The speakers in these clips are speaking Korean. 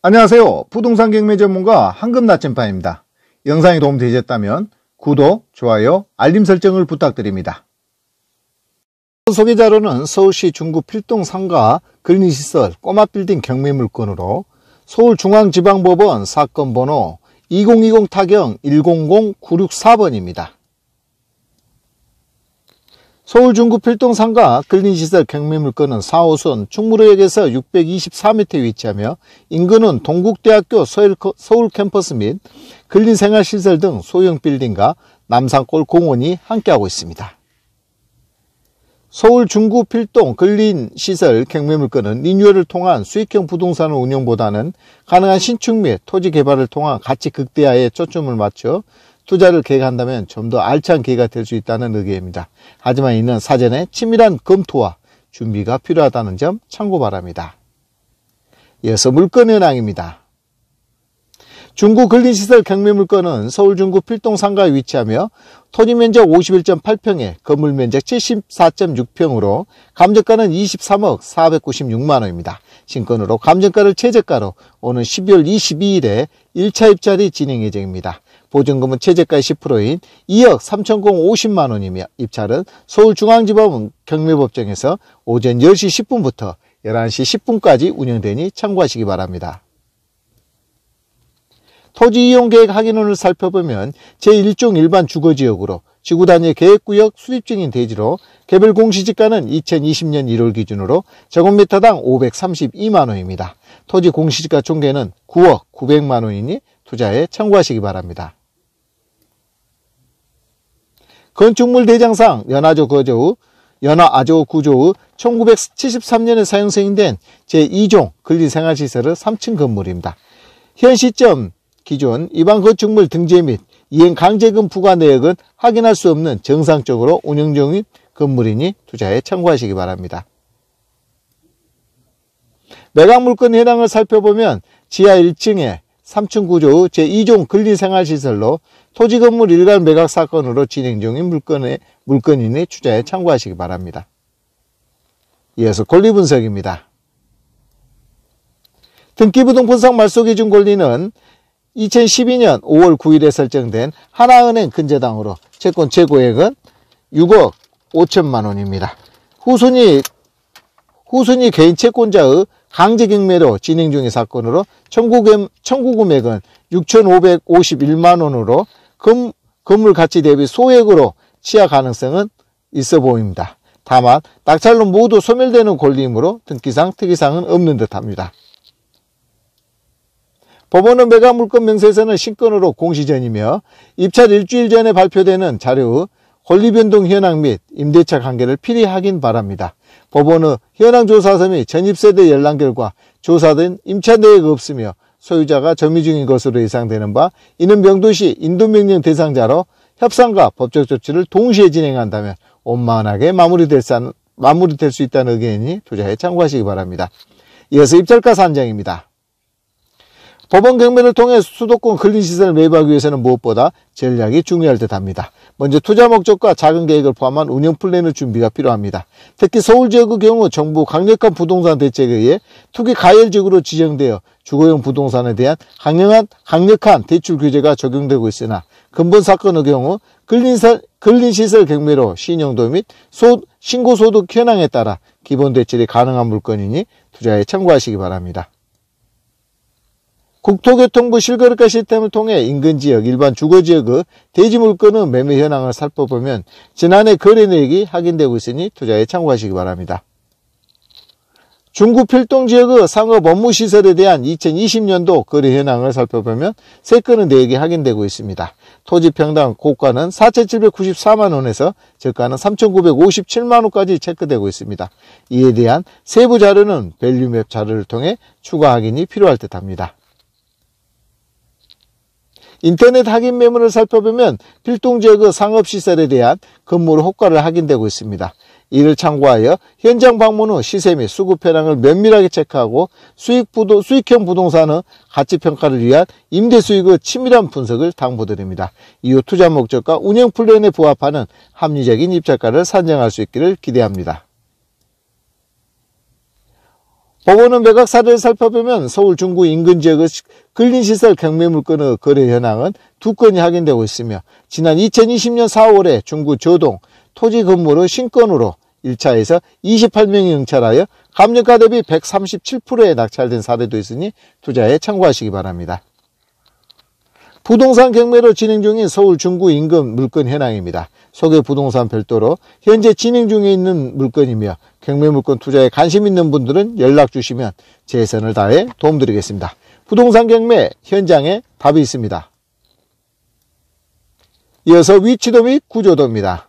안녕하세요. 부동산 경매 전문가 황금 나침반입니다. 영상이 도움되셨다면 구독, 좋아요, 알림 설정을 부탁드립니다. 소개자료는 서울시 중구 필동 상가 근린시설 꼬마빌딩 경매 물건으로 서울중앙지방법원 사건 번호 2020 타경 100964번입니다. 서울 중구 필동 상가 근린시설 경매물건은 4호선 충무로역에서 624m 위치하며 인근은 동국대학교 서울 캠퍼스 및 근린생활시설 등 소형 빌딩과 남산골 공원이 함께하고 있습니다. 서울 중구 필동 근린시설 경매물건은 리뉴얼을 통한 수익형 부동산을 운영보다는 가능한 신축 및 토지 개발을 통한 가치 극대화에 초점을 맞춰 투자를 계획한다면 좀 더 알찬 기회가 될 수 있다는 의견입니다. 하지만 이는 사전에 치밀한 검토와 준비가 필요하다는 점 참고 바랍니다. 이어서 물건은행입니다. 중구 근린시설 경매 물건은 서울 중구 필동 상가에 위치하며 토지 면적 51.8평에 건물 면적 74.6평으로 감정가는 23억 496만원입니다. 신건으로 감정가를 최저가로 오는 12월 22일에 1차 입찰이 진행 예정입니다. 보증금은 최저가의 10%인 2억 3,050만원이며 입찰은 서울중앙지법은 경매법정에서 오전 10시 10분부터 11시 10분까지 운영되니 참고하시기 바랍니다. 토지 이용 계획 확인원을 살펴보면 제1종 일반 주거지역으로 지구 단위 계획구역 수립 중인 대지로 개별 공시지가는 2020년 1월 기준으로 제곱미터당 532만원입니다. 토지 공시지가 총계는 9억 900만원이니 투자에 참고하시기 바랍니다. 건축물 대장상 연화조 거저우 연화아조 구조의 1973년에 사용 승인된 제2종 근린생활시설의 3층 건물입니다. 현 시점 기준 이방건축물 등재 및 이행 강제금 부과 내역은 확인할 수 없는 정상적으로 운영 중인 건물이니 투자에 참고하시기 바랍니다. 매각물건 해당을 살펴보면 지하 1층에 3층 구조 제2종 근리생활시설로 토지 건물 일괄 매각 사건으로 진행 중인 물건의 물건이니 투자에 참고하시기 바랍니다. 이어서 권리 분석입니다. 등기부동산상 말소 기준 권리는 2012년 5월 9일에 설정된 하나은행 근저당으로 채권 최고액은 6억 5천만 원입니다. 후순위 후순위 개인 채권자의 강제 경매로 진행 중인 사건으로 청구금, 청구금액은 6,551만 원으로 금, 건물 가치 대비 소액으로 취하 가능성은 있어 보입니다. 다만 낙찰로 모두 소멸되는 권리이므로 등기상 특이사항은 없는 듯합니다. 법원은 매각 물건 명세서는 신권으로 공시전이며 입찰 일주일 전에 발표되는 자료 권리변동 현황 및 임대차 관계를 필히 확인 바랍니다. 법원은 현황조사서 및 전입세대 열람결과 조사된 임차 내역 없으며 소유자가 점유 중인 것으로 예상되는 바 이는 명도시 인도명령 대상자로 협상과 법적 조치를 동시에 진행한다면 원만하게 마무리될 수, 마무리될 수 있다는 의견이 투자에 참고하시기 바랍니다. 이어서 입찰가 산정입니다. 법원 경매를 통해 수도권 근린시설을 매입하기 위해서는 무엇보다 전략이 중요할 듯합니다. 먼저 투자 목적과 작은 계획을 포함한 운영 플랜의 준비가 필요합니다. 특히 서울 지역의 경우 정부 강력한 부동산 대책에 의해 투기 가열 지역으로 지정되어 주거용 부동산에 대한 강력한, 강력한 대출 규제가 적용되고 있으나 근본 사건의 경우 근린시설, 근린시설 경매로 신용도 및 소, 신고소득 현황에 따라 기본 대출이 가능한 물건이니 투자에 참고하시기 바랍니다. 국토교통부 실거래가 시스템을 통해 인근 지역, 일반 주거지역의 그 대지 물건의 매매 현황을 살펴보면 지난해 거래 내역이 확인되고 있으니 투자에 참고하시기 바랍니다. 중구 필동 지역의 상업 업무시설에 대한 2020년도 거래 현황을 살펴보면 세건의 내역이 확인되고 있습니다. 토지 평당 고가는 4,794만원에서 저가는 3,957만원까지 체크되고 있습니다. 이에 대한 세부 자료는 밸류맵 자료를 통해 추가 확인이 필요할 듯 합니다. 인터넷 확인 매물을 살펴보면 필동 지역의 그 상업시설에 대한 건물 효과를 확인되고 있습니다. 이를 참고하여 현장 방문 후 시세 및 수급 현황을 면밀하게 체크하고 수익 부도, 수익형 부동산의 가치 평가를 위한 임대 수익의 치밀한 분석을 당부드립니다. 이후 투자 목적과 운영 플랜에 부합하는 합리적인 입찰가를 산정할 수 있기를 기대합니다. 법원은 매각사례를 살펴보면 서울 중구 인근 지역의 근린시설 경매물건의 거래 현황은 두 건이 확인되고 있으며 지난 2020년 4월에 중구 조동 토지 건물의 신건으로 1차에서 28명이 응찰하여 감정가 대비 137%에 낙찰된 사례도 있으니 투자에 참고하시기 바랍니다. 부동산 경매로 진행 중인 서울 중구 인근 물건 현황입니다. 소개 부동산 별도로 현재 진행 중에 있는 물건이며 경매물건 투자에 관심 있는 분들은 연락 주시면 최선을 다해 도움드리겠습니다. 부동산 경매 현장에 답이 있습니다. 이어서 위치도 및 구조도입니다.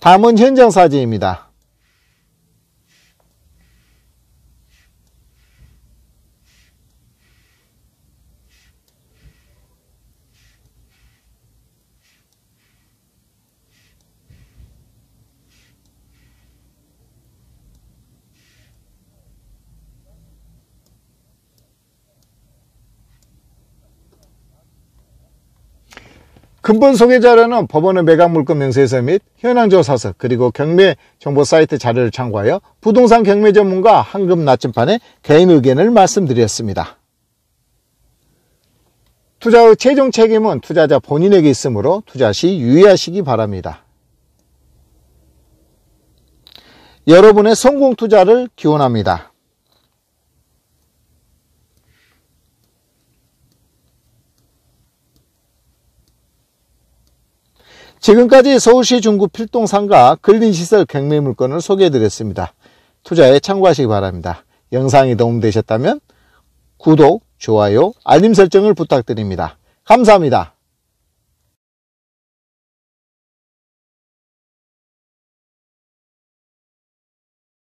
다음은 현장 사진입니다. 근본 소개 자료는 법원의 매각물권 명세서 및 현황조사서 그리고 경매 정보 사이트 자료를 참고하여 부동산 경매 전문가 한금 나침판의 개인 의견을 말씀드렸습니다. 투자의 최종 책임은 투자자 본인에게 있으므로 투자 시 유의하시기 바랍니다. 여러분의 성공 투자를 기원합니다. 지금까지 서울시 중구 필동 상가 근린시설 경매 물건을 소개해드렸습니다. 투자에 참고하시기 바랍니다. 영상이 도움되셨다면 구독, 좋아요, 알림 설정을 부탁드립니다. 감사합니다.